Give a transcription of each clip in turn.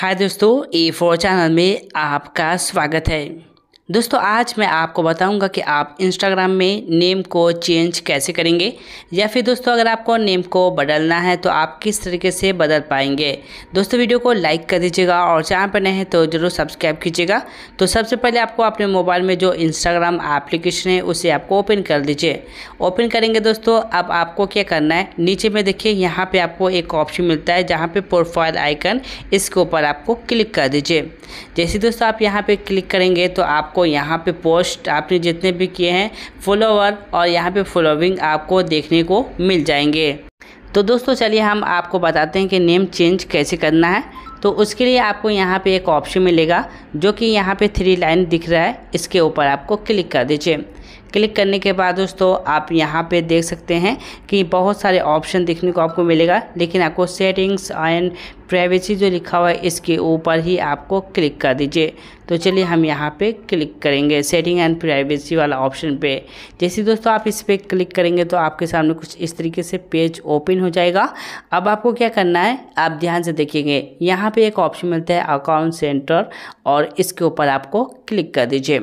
हाय दोस्तों ए four channel में आपका स्वागत है दोस्तों आज मैं आपको बताऊंगा कि आप इंस्टाग्राम में नेम को चेंज कैसे करेंगे या फिर दोस्तों अगर आपको नेम को बदलना है तो आप किस तरीके से बदल पाएंगे दोस्तों वीडियो को लाइक कर दीजिएगा और चैनल पर नए हैं तो ज़रूर सब्सक्राइब कीजिएगा तो सबसे पहले आपको अपने मोबाइल में जो इंस्टाग्राम एप्लीकेशन है उसे आपको ओपन कर दीजिए ओपन करेंगे दोस्तों अब आपको क्या करना है नीचे में देखिए यहाँ पर आपको एक ऑप्शन मिलता है जहाँ पर प्रोफाइल आइकन इसके ऊपर आपको क्लिक कर दीजिए जैसे दोस्तों आप यहाँ पर क्लिक करेंगे तो आपको आपको यहाँ पे पोस्ट आपने जितने भी किए हैं फॉलोवर और यहाँ पे फॉलोविंग आपको देखने को मिल जाएंगे तो दोस्तों चलिए हम आपको बताते हैं कि नेम चेंज कैसे करना है तो उसके लिए आपको यहाँ पे एक ऑप्शन मिलेगा जो कि यहाँ पे थ्री लाइन दिख रहा है इसके ऊपर आपको क्लिक कर दीजिए क्लिक करने के बाद दोस्तों आप यहाँ पे देख सकते हैं कि बहुत सारे ऑप्शन देखने को आपको मिलेगा लेकिन आपको सेटिंग्स एंड प्राइवेसी जो लिखा हुआ है इसके ऊपर ही आपको क्लिक कर दीजिए तो चलिए हम यहाँ पे क्लिक करेंगे सेटिंग एंड प्राइवेसी वाला ऑप्शन पे जैसे दोस्तों आप इस पर क्लिक करेंगे तो आपके सामने कुछ इस तरीके से पेज ओपन हो जाएगा अब आपको क्या करना है आप ध्यान से देखेंगे यहाँ पर एक ऑप्शन मिलता है अकाउंट सेंटर और इसके ऊपर आपको क्लिक कर दीजिए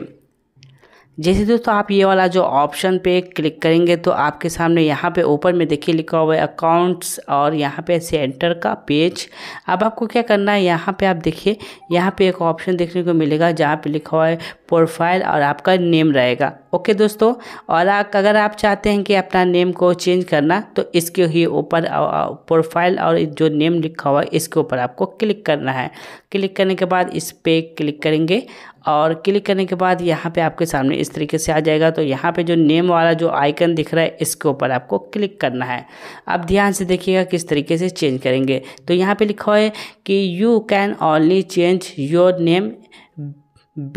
जैसे दोस्तों आप ये वाला जो ऑप्शन पे क्लिक करेंगे तो आपके सामने यहाँ पे ऊपर में देखिए लिखा हुआ है अकाउंट्स और यहाँ पे सेंटर का पेज अब आपको क्या करना है यहाँ पे आप देखिए यहाँ पे एक ऑप्शन देखने को मिलेगा जहाँ पे लिखा हुआ है प्रोफाइल और आपका नेम रहेगा ओके दोस्तों और आप अगर आप चाहते हैं कि अपना नेम को चेंज करना तो इसके ही ऊपर प्रोफाइल और जो नेम लिखा हुआ है इसके ऊपर आपको क्लिक करना है क्लिक करने के बाद इस पर क्लिक करेंगे और क्लिक करने के बाद यहाँ पे आपके सामने इस तरीके से आ जाएगा तो यहाँ पे जो नेम वाला जो आइकन दिख रहा है इसके ऊपर आपको क्लिक करना है अब ध्यान से देखिएगा किस तरीके से चेंज करेंगे तो यहाँ पे लिखा है कि you can only change your name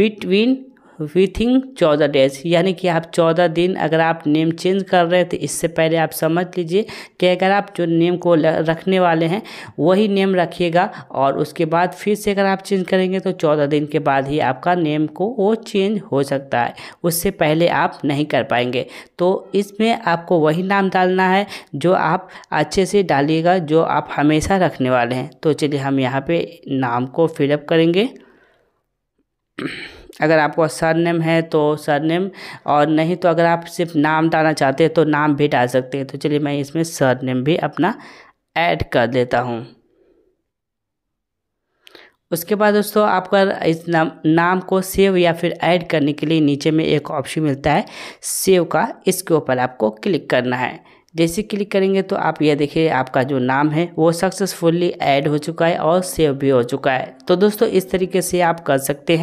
between within चौदह डेज यानी कि आप चौदह दिन अगर आप नेम चेंज कर रहे हैं तो इससे पहले आप समझ लीजिए कि अगर आप जो नेम को रखने वाले हैं वही नेम रखिएगा और उसके बाद फिर से अगर आप चेंज करेंगे तो चौदह दिन के बाद ही आपका नेम को वो चेंज हो सकता है उससे पहले आप नहीं कर पाएंगे तो इसमें आपको वही नाम डालना है जो आप अच्छे से डालिएगा जो आप हमेशा रखने वाले हैं तो चलिए हम यहाँ पर नाम को फिलअप करेंगे अगर आपको सर नेम है तो सर नेम और नहीं तो अगर आप सिर्फ नाम डालना चाहते हैं तो नाम भी डाल सकते हैं तो चलिए मैं इसमें सर नेम भी अपना ऐड कर देता हूँ उसके बाद दोस्तों आपका इस नाम नाम को सेव या फिर ऐड करने के लिए नीचे में एक ऑप्शन मिलता है सेव का इसके ऊपर आपको क्लिक करना है जैसे क्लिक करेंगे तो आप यह देखिए आपका जो नाम है वो सक्सेसफुली ऐड हो चुका है और सेव भी हो चुका है तो दोस्तों इस तरीके से आप कर सकते हैं